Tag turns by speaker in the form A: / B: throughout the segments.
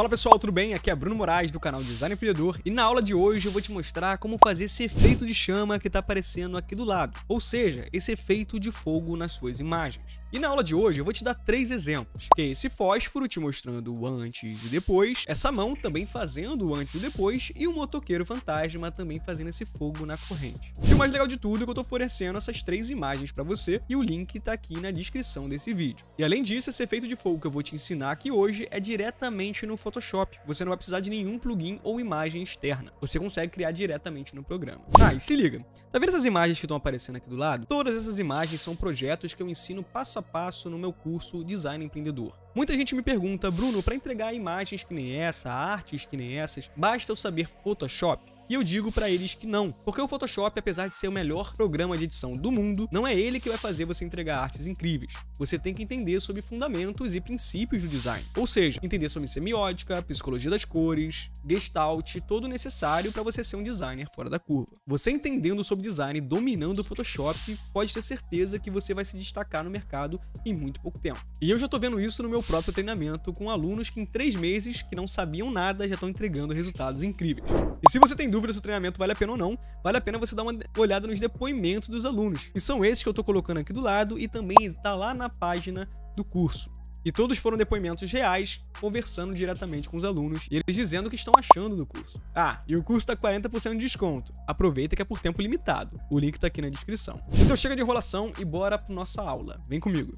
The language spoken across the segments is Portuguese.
A: Fala pessoal, tudo bem? Aqui é Bruno Moraes do canal Design Empreendedor e na aula de hoje eu vou te mostrar como fazer esse efeito de chama que está aparecendo aqui do lado, ou seja, esse efeito de fogo nas suas imagens. E na aula de hoje eu vou te dar três exemplos, que é esse fósforo te mostrando o antes e depois, essa mão também fazendo o antes e depois, e o motoqueiro fantasma também fazendo esse fogo na corrente. E o mais legal de tudo é que eu tô fornecendo essas três imagens para você, e o link tá aqui na descrição desse vídeo. E além disso, esse efeito de fogo que eu vou te ensinar aqui hoje é diretamente no Photoshop, você não vai precisar de nenhum plugin ou imagem externa, você consegue criar diretamente no programa. Ah, e se liga, tá vendo essas imagens que estão aparecendo aqui do lado? Todas essas imagens são projetos que eu ensino passo a a passo no meu curso Design Empreendedor. Muita gente me pergunta, Bruno, para entregar imagens que nem essa, artes que nem essas, basta eu saber Photoshop? E eu digo para eles que não, porque o Photoshop, apesar de ser o melhor programa de edição do mundo, não é ele que vai fazer você entregar artes incríveis. Você tem que entender sobre fundamentos e princípios do design, ou seja, entender sobre semiótica, psicologia das cores, gestalt, todo o necessário para você ser um designer fora da curva. Você entendendo sobre design e dominando o Photoshop, pode ter certeza que você vai se destacar no mercado em muito pouco tempo. E eu já tô vendo isso no meu próprio treinamento com alunos que em três meses que não sabiam nada já estão entregando resultados incríveis. E se você tem dúvida dúvida se o treinamento vale a pena ou não, vale a pena você dar uma olhada nos depoimentos dos alunos. E são esses que eu estou colocando aqui do lado e também está lá na página do curso. E todos foram depoimentos reais, conversando diretamente com os alunos e eles dizendo o que estão achando do curso. Ah, e o curso tá 40% de desconto. Aproveita que é por tempo limitado. O link tá aqui na descrição. Então chega de enrolação e bora para nossa aula. Vem comigo.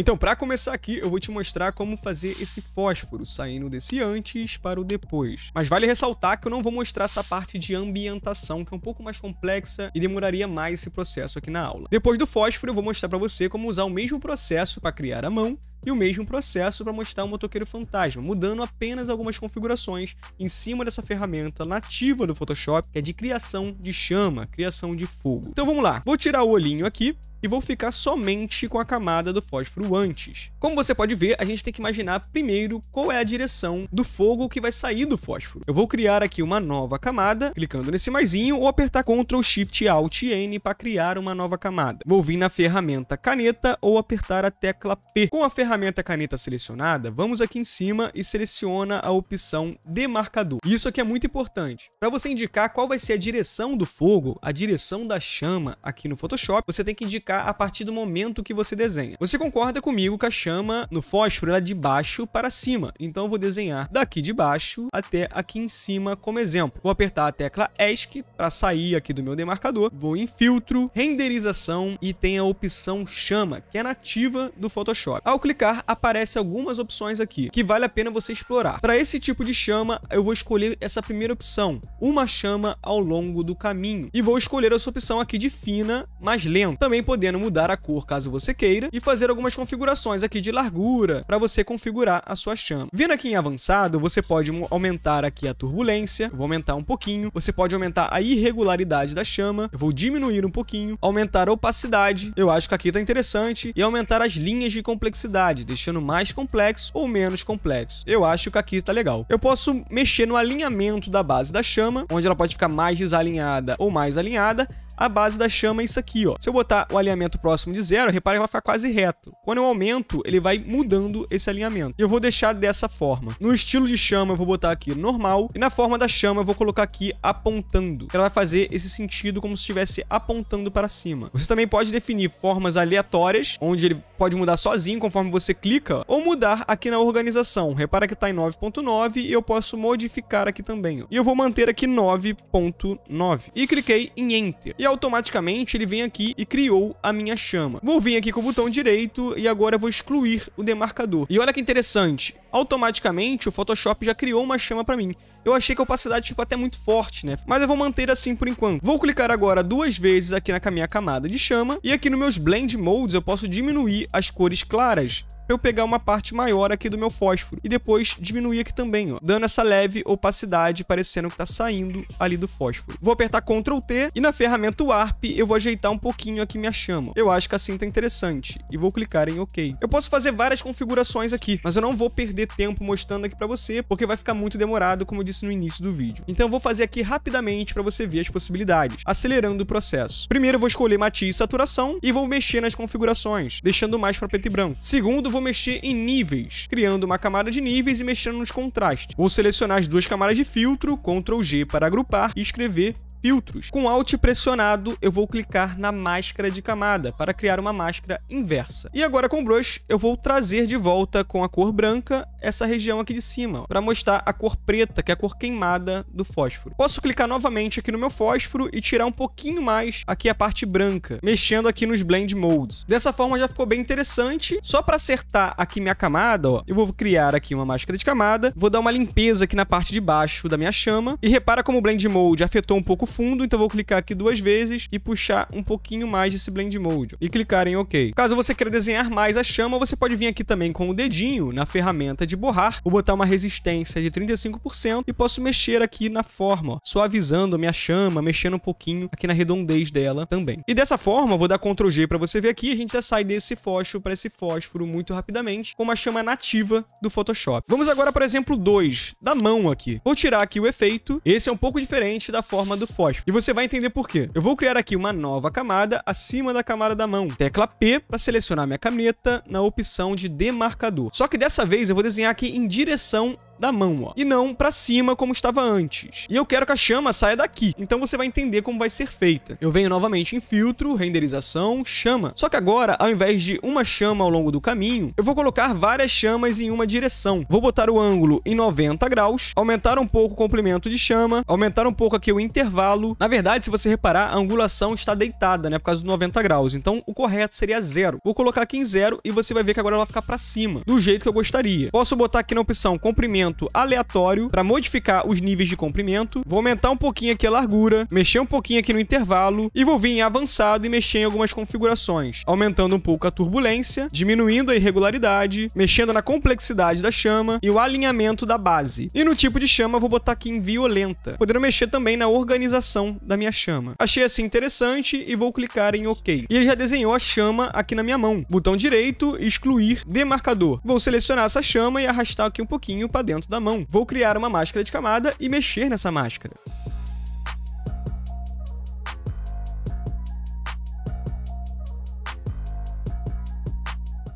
A: Então, para começar aqui, eu vou te mostrar como fazer esse fósforo, saindo desse antes para o depois. Mas vale ressaltar que eu não vou mostrar essa parte de ambientação, que é um pouco mais complexa e demoraria mais esse processo aqui na aula. Depois do fósforo, eu vou mostrar para você como usar o mesmo processo para criar a mão, e o mesmo processo para mostrar o motoqueiro fantasma, mudando apenas algumas configurações em cima dessa ferramenta nativa do Photoshop, que é de criação de chama, criação de fogo. Então vamos lá, vou tirar o olhinho aqui, e vou ficar somente com a camada do fósforo antes. Como você pode ver, a gente tem que imaginar primeiro qual é a direção do fogo que vai sair do fósforo. Eu vou criar aqui uma nova camada, clicando nesse maisinho, ou apertar Ctrl Shift Alt N para criar uma nova camada. Vou vir na ferramenta caneta ou apertar a tecla P. Com a ferramenta caneta selecionada, vamos aqui em cima e seleciona a opção demarcador. Isso aqui é muito importante. Para você indicar qual vai ser a direção do fogo, a direção da chama aqui no Photoshop, você tem que indicar a partir do momento que você desenha. Você concorda comigo que a chama no fósforo é de baixo para cima, então eu vou desenhar daqui de baixo até aqui em cima como exemplo. Vou apertar a tecla ESC para sair aqui do meu demarcador, vou em filtro, renderização e tem a opção chama, que é nativa do Photoshop. Ao clicar, aparece algumas opções aqui, que vale a pena você explorar. Para esse tipo de chama, eu vou escolher essa primeira opção, uma chama ao longo do caminho. E vou escolher essa opção aqui de fina, mais lento. Também podemos podendo mudar a cor caso você queira e fazer algumas configurações aqui de largura para você configurar a sua chama. Vindo aqui em avançado, você pode aumentar aqui a turbulência, vou aumentar um pouquinho, você pode aumentar a irregularidade da chama, eu vou diminuir um pouquinho, aumentar a opacidade, eu acho que aqui tá interessante, e aumentar as linhas de complexidade, deixando mais complexo ou menos complexo. Eu acho que aqui tá legal. Eu posso mexer no alinhamento da base da chama, onde ela pode ficar mais desalinhada ou mais alinhada, a base da chama é isso aqui, ó. Se eu botar o alinhamento próximo de zero, repare que vai ficar quase reto. Quando eu aumento, ele vai mudando esse alinhamento. E eu vou deixar dessa forma. No estilo de chama, eu vou botar aqui normal. E na forma da chama, eu vou colocar aqui apontando. Ela vai fazer esse sentido como se estivesse apontando para cima. Você também pode definir formas aleatórias, onde ele pode mudar sozinho conforme você clica, ou mudar aqui na organização. Repara que está em 9.9 e eu posso modificar aqui também. E eu vou manter aqui 9.9. E cliquei em Enter. E automaticamente ele vem aqui e criou a minha chama. Vou vir aqui com o botão direito e agora vou excluir o demarcador. E olha que interessante, automaticamente o Photoshop já criou uma chama para mim. Eu achei que a opacidade ficou até muito forte, né? Mas eu vou manter assim por enquanto. Vou clicar agora duas vezes aqui na minha camada de chama e aqui nos meus Blend Modes eu posso diminuir as cores claras pra eu pegar uma parte maior aqui do meu fósforo e depois diminuir aqui também, ó, dando essa leve opacidade, parecendo que tá saindo ali do fósforo. Vou apertar Ctrl T e na ferramenta Warp eu vou ajeitar um pouquinho aqui minha chama. Eu acho que assim tá interessante e vou clicar em OK. Eu posso fazer várias configurações aqui, mas eu não vou perder tempo mostrando aqui pra você, porque vai ficar muito demorado, como eu disse no início do vídeo. Então eu vou fazer aqui rapidamente pra você ver as possibilidades, acelerando o processo. Primeiro eu vou escolher matiz e saturação e vou mexer nas configurações, deixando mais pra preto e branco. Segundo, vou vou mexer em níveis, criando uma camada de níveis e mexendo nos contrastes. Vou selecionar as duas camadas de filtro, Ctrl G para agrupar e escrever filtros. Com Alt pressionado, eu vou clicar na máscara de camada para criar uma máscara inversa. E agora com o Brush, eu vou trazer de volta com a cor branca essa região aqui de cima, para mostrar a cor preta, que é a cor queimada do fósforo. Posso clicar novamente aqui no meu fósforo e tirar um pouquinho mais aqui a parte branca, mexendo aqui nos blend modes. Dessa forma já ficou bem interessante. Só para acertar aqui minha camada, ó, eu vou criar aqui uma máscara de camada, vou dar uma limpeza aqui na parte de baixo da minha chama, e repara como o blend mode afetou um pouco o fundo, então vou clicar aqui duas vezes e puxar um pouquinho mais desse blend mode, e clicar em OK. Caso você queira desenhar mais a chama, você pode vir aqui também com o dedinho na ferramenta de borrar, vou botar uma resistência de 35% e posso mexer aqui na forma, ó, suavizando a minha chama, mexendo um pouquinho aqui na redondez dela também. E dessa forma, vou dar Ctrl G para você ver aqui, a gente já sai desse fósforo para esse fósforo muito rapidamente, com uma chama nativa do Photoshop. Vamos agora para exemplo 2, da mão aqui. Vou tirar aqui o efeito, esse é um pouco diferente da forma do fósforo, e você vai entender por quê. Eu vou criar aqui uma nova camada acima da camada da mão, tecla P para selecionar minha caneta na opção de demarcador. Só que dessa vez eu vou desenhar aqui em direção da mão, ó. E não pra cima como estava antes. E eu quero que a chama saia daqui. Então você vai entender como vai ser feita. Eu venho novamente em filtro, renderização, chama. Só que agora, ao invés de uma chama ao longo do caminho, eu vou colocar várias chamas em uma direção. Vou botar o ângulo em 90 graus, aumentar um pouco o comprimento de chama, aumentar um pouco aqui o intervalo. Na verdade, se você reparar, a angulação está deitada, né? Por causa dos 90 graus. Então, o correto seria zero. Vou colocar aqui em zero e você vai ver que agora ela vai ficar pra cima, do jeito que eu gostaria. Posso botar aqui na opção comprimento aleatório para modificar os níveis de comprimento. Vou aumentar um pouquinho aqui a largura, mexer um pouquinho aqui no intervalo e vou vir em avançado e mexer em algumas configurações, aumentando um pouco a turbulência, diminuindo a irregularidade, mexendo na complexidade da chama e o alinhamento da base. E no tipo de chama vou botar aqui em violenta, podendo mexer também na organização da minha chama. Achei assim interessante e vou clicar em OK. E ele já desenhou a chama aqui na minha mão. Botão direito, excluir, demarcador. Vou selecionar essa chama e arrastar aqui um pouquinho para dentro da mão. Vou criar uma máscara de camada e mexer nessa máscara.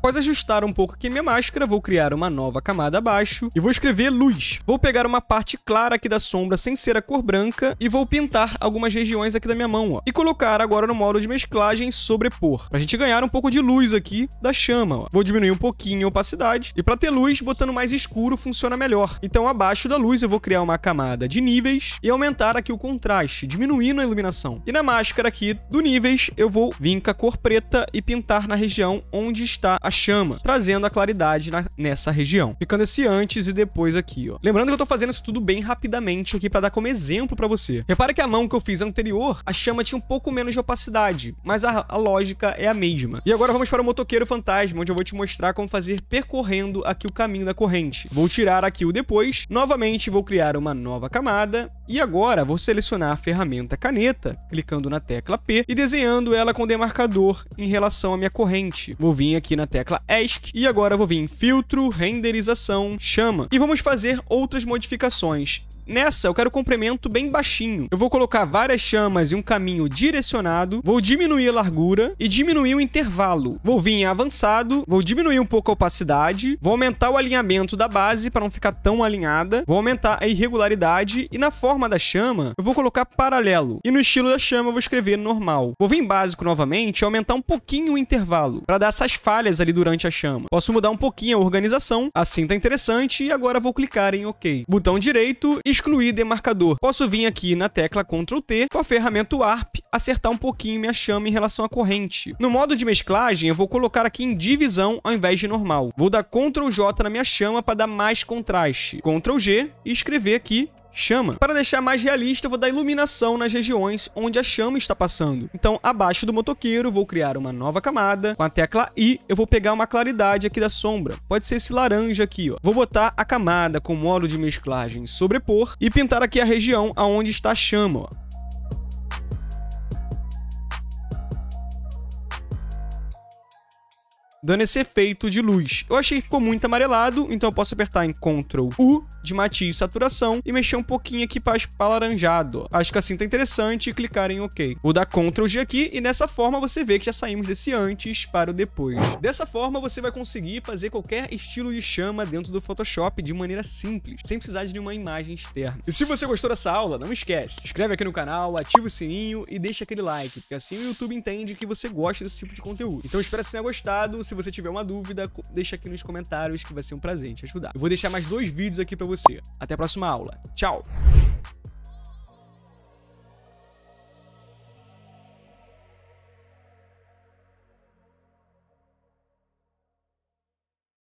A: Após ajustar um pouco aqui minha máscara, vou criar uma nova camada abaixo e vou escrever luz. Vou pegar uma parte clara aqui da sombra sem ser a cor branca e vou pintar algumas regiões aqui da minha mão, ó. E colocar agora no modo de mesclagem sobrepor, pra gente ganhar um pouco de luz aqui da chama, ó. Vou diminuir um pouquinho a opacidade e pra ter luz, botando mais escuro funciona melhor. Então abaixo da luz eu vou criar uma camada de níveis e aumentar aqui o contraste, diminuindo a iluminação. E na máscara aqui do níveis eu vou vir com a cor preta e pintar na região onde está a chama, trazendo a claridade na, nessa região. Ficando esse antes e depois aqui, ó. Lembrando que eu tô fazendo isso tudo bem rapidamente aqui para dar como exemplo para você. Repara que a mão que eu fiz anterior, a chama tinha um pouco menos de opacidade, mas a, a lógica é a mesma. E agora vamos para o motoqueiro fantasma, onde eu vou te mostrar como fazer percorrendo aqui o caminho da corrente. Vou tirar aqui o depois, novamente vou criar uma nova camada e agora vou selecionar a ferramenta caneta, clicando na tecla P e desenhando ela com demarcador em relação à minha corrente. Vou vir aqui na tecla ESC e agora vou vir em filtro, renderização, chama. E vamos fazer outras modificações. Nessa, eu quero comprimento bem baixinho. Eu vou colocar várias chamas e um caminho direcionado, vou diminuir a largura e diminuir o intervalo. Vou vir em avançado, vou diminuir um pouco a opacidade, vou aumentar o alinhamento da base para não ficar tão alinhada, vou aumentar a irregularidade e na forma da chama, eu vou colocar paralelo. E no estilo da chama, eu vou escrever normal. Vou vir em básico novamente e aumentar um pouquinho o intervalo para dar essas falhas ali durante a chama. Posso mudar um pouquinho a organização, assim tá interessante e agora vou clicar em OK. Botão direito e excluir demarcador. Posso vir aqui na tecla Ctrl T com a ferramenta ARP acertar um pouquinho minha chama em relação à corrente. No modo de mesclagem, eu vou colocar aqui em divisão ao invés de normal. Vou dar Ctrl J na minha chama para dar mais contraste. Ctrl G e escrever aqui chama. Para deixar mais realista, eu vou dar iluminação nas regiões onde a chama está passando. Então, abaixo do motoqueiro, vou criar uma nova camada. Com a tecla I, eu vou pegar uma claridade aqui da sombra. Pode ser esse laranja aqui, ó. Vou botar a camada com o modo de mesclagem sobrepor e pintar aqui a região aonde está a chama, ó. dando esse efeito de luz. Eu achei que ficou muito amarelado, então eu posso apertar em Ctrl U de matiz saturação e mexer um pouquinho aqui para alaranjado. Acho que assim tá interessante e clicar em OK. Vou dar Ctrl G aqui e nessa forma você vê que já saímos desse antes para o depois. Dessa forma você vai conseguir fazer qualquer estilo de chama dentro do Photoshop de maneira simples, sem precisar de uma imagem externa. E se você gostou dessa aula, não esquece, inscreve aqui no canal, ativa o sininho e deixa aquele like, porque assim o YouTube entende que você gosta desse tipo de conteúdo. Então espero que você tenha gostado, se você tiver uma dúvida, deixa aqui nos comentários que vai ser um prazer te ajudar. Eu vou deixar mais dois vídeos aqui para você. Até a próxima aula. Tchau!